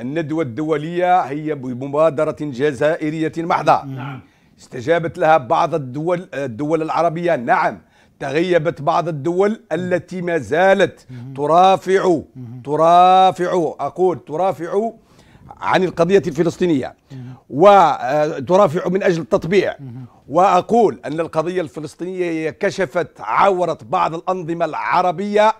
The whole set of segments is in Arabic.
الندوة الدولية هي بمبادرة جزائرية محضة نعم. استجابت لها بعض الدول الدول العربية نعم تغيبت بعض الدول التي ما زالت ترافع ترافع أقول ترافع عن القضية الفلسطينية وترافع من أجل التطبيع وأقول أن القضية الفلسطينية كشفت عورة بعض الأنظمة العربية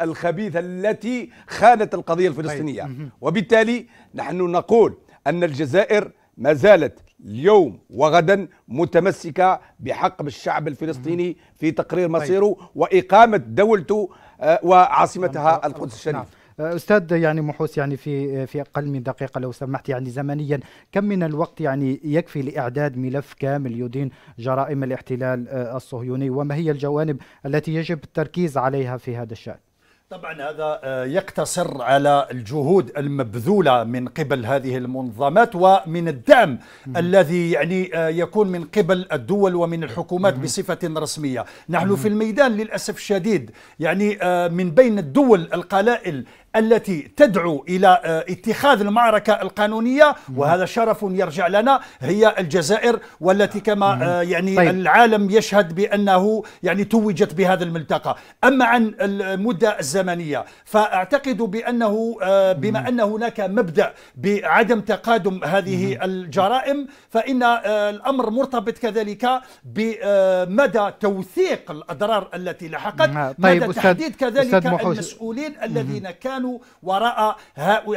الخبيثة التي خانت القضية الفلسطينية طيب. وبالتالي نحن نقول أن الجزائر ما زالت اليوم وغدا متمسكة بحق الشعب الفلسطيني في تقرير طيب. مصيره وإقامة دولته آه، وعاصمتها طيب، القدس الشريف نعم. آه، استاذ يعني محوس يعني في آه، في اقل من دقيقه لو سمحت يعني زمنيا كم من الوقت يعني يكفي لاعداد ملف كامل يدين جرائم الاحتلال آه، الصهيوني وما هي الجوانب التي يجب التركيز عليها في هذا الشان؟ طبعا هذا يقتصر على الجهود المبذوله من قبل هذه المنظمات ومن الدعم مم. الذي يعني يكون من قبل الدول ومن الحكومات مم. بصفه رسميه، نحن مم. في الميدان للاسف الشديد يعني من بين الدول القلائل التي تدعو الى آه، اتخاذ المعركه القانونيه وهذا شرف يرجع لنا هي الجزائر والتي كما آه، يعني طيب. العالم يشهد بانه يعني توجت بهذا الملتقى اما عن المده الزمنيه فاعتقد بانه آه، بما ان هناك مبدا بعدم تقادم هذه الجرائم فان الامر مرتبط كذلك بمدى توثيق الاضرار التي لحقت نعم. طيب مدى تحديد كذلك المسؤولين الذين كانوا يعمل وراء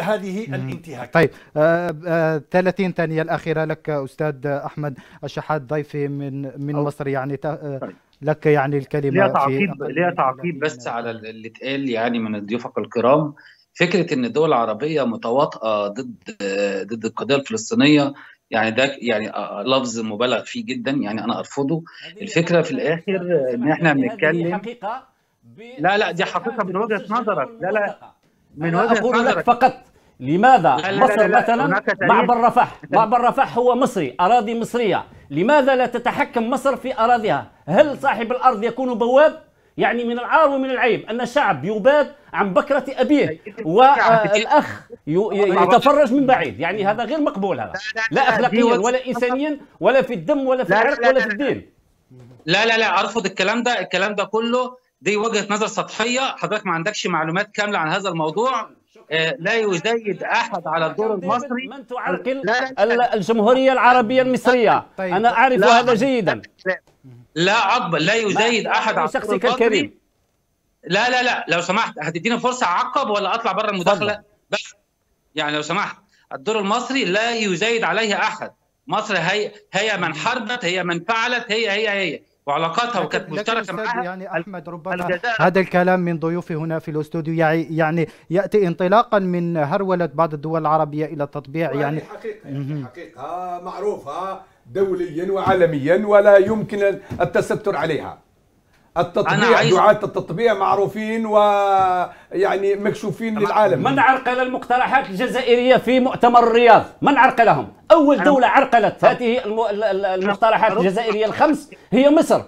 هذه الانتهاكات طيب آه آه 30 ثانيه الاخيره لك استاذ احمد الشحات ضيفي من من مصر يعني آه، طيب. لك يعني الكلمه ليها تعقيب ليها تعقيب بس على اللي اتقال يعني من ضيوفك الكرام فكره ان الدول العربيه متواطئه ضد ضد القضيه الفلسطينيه يعني ده يعني آه، آه، لفظ مبالغ فيه جدا يعني انا ارفضه الفكره في الاخر ان احنا بنتكلم لا لا دي حقيقه من وجهه نظرك لا لا من وجهه أقول لك فقط لماذا لا لا مصر لا لا مثلا معبر رفح معبر رفح هو مصري أراضي مصرية لماذا لا تتحكم مصر في أراضيها هل صاحب الأرض يكون بواب يعني من العار ومن العيب أن شعب يباد عن بكرة أبيه والأخ يتفرج من بعيد يعني هذا غير مقبول هذا لا أخلاقيا ولا إنسانيا ولا في الدم ولا في العرق ولا في الدين لا لا لا أرفض الكلام ده الكلام ده كله دي وجهه نظر سطحيه حضرتك ما عندكش معلومات كامله عن هذا الموضوع آه، لا يزايد احد على الدور المصري من تعرقل الجمهوريه العربيه المصريه طيب، طيب. انا اعرف هذا جيدا لا اقبل لا يزايد احد على شخصك الكريم لا لا لا لو سمحت هتديني فرصه اعقب ولا اطلع بره المداخله بس يعني لو سمحت الدور المصري لا يزايد عليه احد مصر هي هي من حربت هي من فعلت هي هي هي وعلاقاتها وكانت مشتركه معها يعني احمد ربما الجزائر. هذا الكلام من ضيوفي هنا في الاستوديو يعني يعني ياتي انطلاقا من هروله بعض الدول العربيه الى التطبيع يعني حقيقه يعني حقيقه آه، معروفه دوليا وعالميا ولا يمكن التستر عليها التطبيع دعاة التطبيع معروفين ويعني مكشوفين للعالم من عرقل المقترحات الجزائرية في مؤتمر الرياض من عرقلهم أول دولة عرقلت هذه المقترحات الجزائرية الخمس هي مصر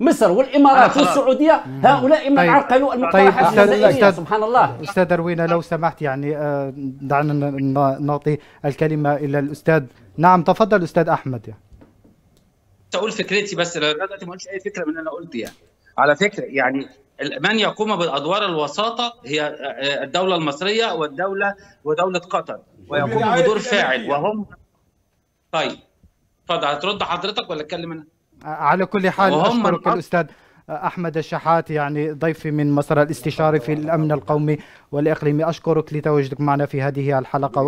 مصر والامارات والسعوديه هؤلاء من طيب. عرقلوا طيب، المقترحات طيب. الجزائريه سبحان الله استاذ روينا لو سمحت يعني آه، دعنا نعطي الكلمه الى الاستاذ نعم تفضل استاذ احمد يعني. تقول فكرتي بس لا ما قلتش اي فكره من اللي انا قلت يعني على فكره يعني من يقوم بالادوار الوساطه هي آه، آه، الدوله المصريه والدوله ودوله قطر ويقوم بدور فاعل وهم طيب اتفضل هترد حضرتك ولا اتكلم انا؟ آه، على كل حال اشكرك الاستاذ احمد الشحات يعني ضيفي من مصر الاستشاري في الامن القومي والاقليمي اشكرك لتواجدك معنا في هذه الحلقه